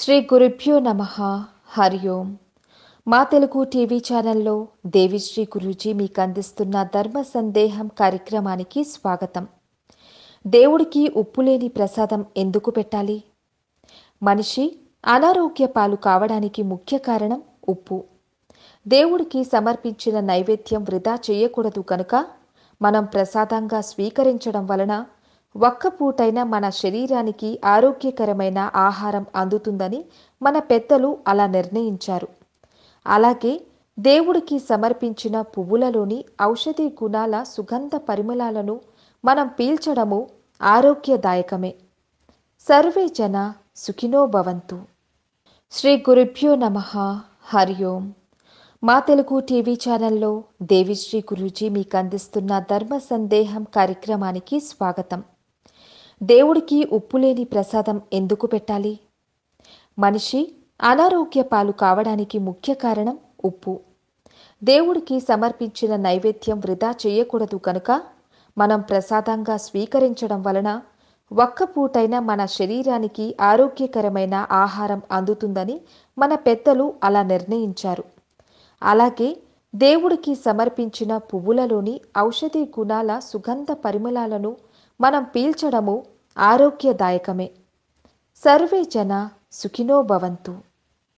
శ్రీ గురుభ్యో నమ హరి ఓం మా తెలుగు టీవీ ఛానల్లో దేవిశ్రీ గురూజీ మీకు అందిస్తున్న ధర్మ సందేహం కార్యక్రమానికి స్వాగతం దేవుడికి ఉప్పు లేని ప్రసాదం ఎందుకు పెట్టాలి మనిషి అనారోగ్య పాలు కావడానికి ముఖ్య కారణం ఉప్పు దేవుడికి సమర్పించిన నైవేద్యం వృధా చేయకూడదు కనుక మనం ప్రసాదంగా స్వీకరించడం వలన ఒక్క పూటైన మన శరీరానికి ఆరోగ్యకరమైన ఆహారం అందుతుందని మన పెద్దలు అలా నిర్ణయించారు అలాగే దేవుడికి సమర్పించిన పువ్వులలోని ఔషధీ గుణాల సుగంధ పరిమళాలను మనం పీల్చడము ఆరోగ్యదాయకమే సర్వే జన సుఖినో భవంతు శ్రీ గురుభ్యో నమ హరి ఓం మా తెలుగు టీవీ ఛానల్లో దేవిశ్రీ గురూజీ మీకు అందిస్తున్న ధర్మ సందేహం కార్యక్రమానికి స్వాగతం దేవుడికి ఉప్పు లేని ప్రసాదం ఎందుకు పెట్టాలి మనిషి అనారోగ్య పాలు కావడానికి ముఖ్య కారణం ఉప్పు దేవుడికి సమర్పించిన నైవేద్యం వృధా చేయకూడదు కనుక మనం ప్రసాదంగా స్వీకరించడం వలన ఒక్కపూటైన మన శరీరానికి ఆరోగ్యకరమైన ఆహారం అందుతుందని మన పెద్దలు అలా నిర్ణయించారు అలాగే దేవుడికి సమర్పించిన పువ్వులలోని ఔషధీ గుణాల సుగంధ పరిమళాలను మనం పీల్చడము ఆరోగ్యదాయకమే సర్వే జన సుఖినో భవంతు